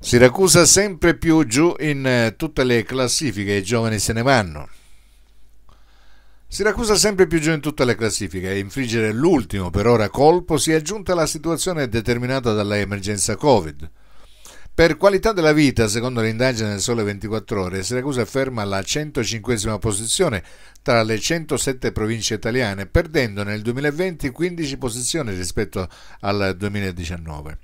Siracusa sempre più giù in eh, tutte le classifiche, i giovani se ne vanno. Siracusa sempre più giù in tutte le classifiche e infliggere l'ultimo per ora colpo si è aggiunta alla situazione determinata dall'emergenza Covid. Per qualità della vita, secondo l'indagine del Sole 24 Ore, Siracusa è ferma alla 105 posizione tra le 107 province italiane, perdendo nel 2020 15 posizioni rispetto al 2019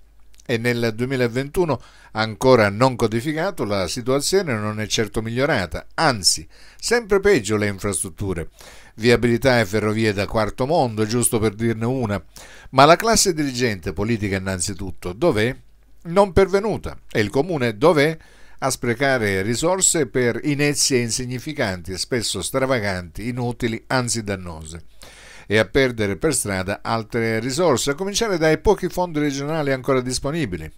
e nel 2021, ancora non codificato, la situazione non è certo migliorata, anzi, sempre peggio le infrastrutture. Viabilità e ferrovie da quarto mondo, giusto per dirne una, ma la classe dirigente politica innanzitutto, dov'è? Non pervenuta. E il comune dov'è? A sprecare risorse per inezie insignificanti, spesso stravaganti, inutili, anzi dannose e a perdere per strada altre risorse, a cominciare dai pochi fondi regionali ancora disponibili.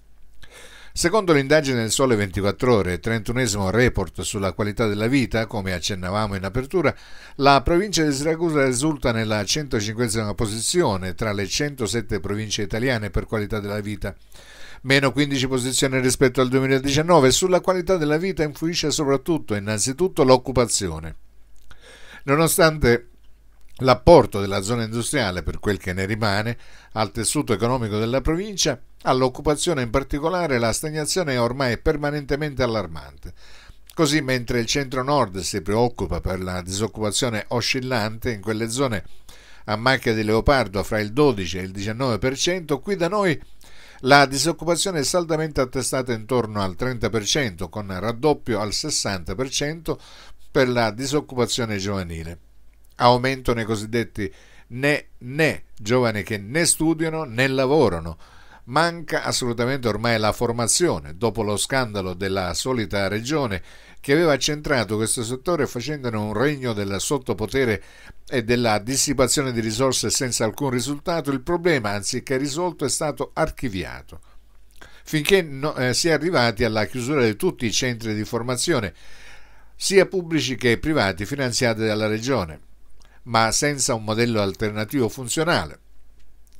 Secondo l'indagine del Sole 24 Ore, 31 report sulla qualità della vita, come accennavamo in apertura, la provincia di Siracusa risulta nella 150 posizione tra le 107 province italiane per qualità della vita. Meno 15 posizioni rispetto al 2019 sulla qualità della vita influisce soprattutto, innanzitutto, l'occupazione. Nonostante l'apporto della zona industriale, per quel che ne rimane, al tessuto economico della provincia, all'occupazione in particolare, la stagnazione è ormai permanentemente allarmante. Così mentre il centro-nord si preoccupa per la disoccupazione oscillante in quelle zone a macchia di leopardo fra il 12 e il 19%, qui da noi la disoccupazione è saldamente attestata intorno al 30%, con raddoppio al 60% per la disoccupazione giovanile. Aumentano i cosiddetti né né giovani che né studiano né lavorano. Manca assolutamente ormai la formazione, dopo lo scandalo della solita regione che aveva centrato questo settore facendone un regno del sottopotere e della dissipazione di risorse senza alcun risultato, il problema, anziché risolto, è stato archiviato. Finché no, eh, si è arrivati alla chiusura di tutti i centri di formazione, sia pubblici che privati, finanziati dalla regione ma senza un modello alternativo funzionale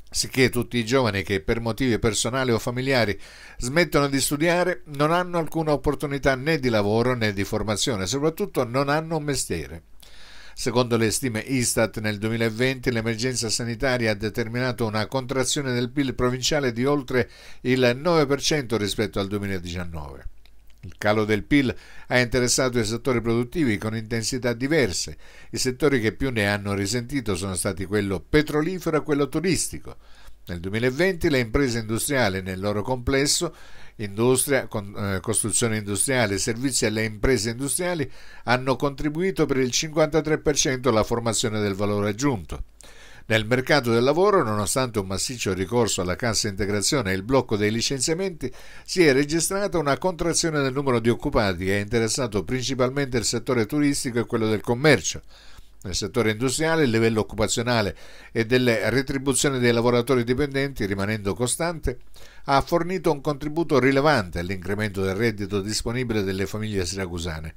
sicché tutti i giovani che per motivi personali o familiari smettono di studiare non hanno alcuna opportunità né di lavoro né di formazione, soprattutto non hanno un mestiere. Secondo le stime Istat nel 2020 l'emergenza sanitaria ha determinato una contrazione del PIL provinciale di oltre il 9% rispetto al 2019. Il calo del PIL ha interessato i settori produttivi con intensità diverse. I settori che più ne hanno risentito sono stati quello petrolifero e quello turistico. Nel 2020 le imprese industriali nel loro complesso, industria, eh, costruzione industriale, servizi alle imprese industriali, hanno contribuito per il 53% alla formazione del valore aggiunto. Nel mercato del lavoro, nonostante un massiccio ricorso alla cassa integrazione e il blocco dei licenziamenti, si è registrata una contrazione del numero di occupati e ha interessato principalmente il settore turistico e quello del commercio. Nel settore industriale il livello occupazionale e delle retribuzioni dei lavoratori dipendenti, rimanendo costante, ha fornito un contributo rilevante all'incremento del reddito disponibile delle famiglie siracusane.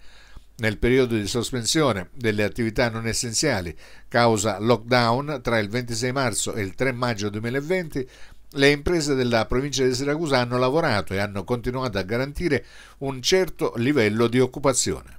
Nel periodo di sospensione delle attività non essenziali causa lockdown tra il 26 marzo e il 3 maggio 2020, le imprese della provincia di Siracusa hanno lavorato e hanno continuato a garantire un certo livello di occupazione.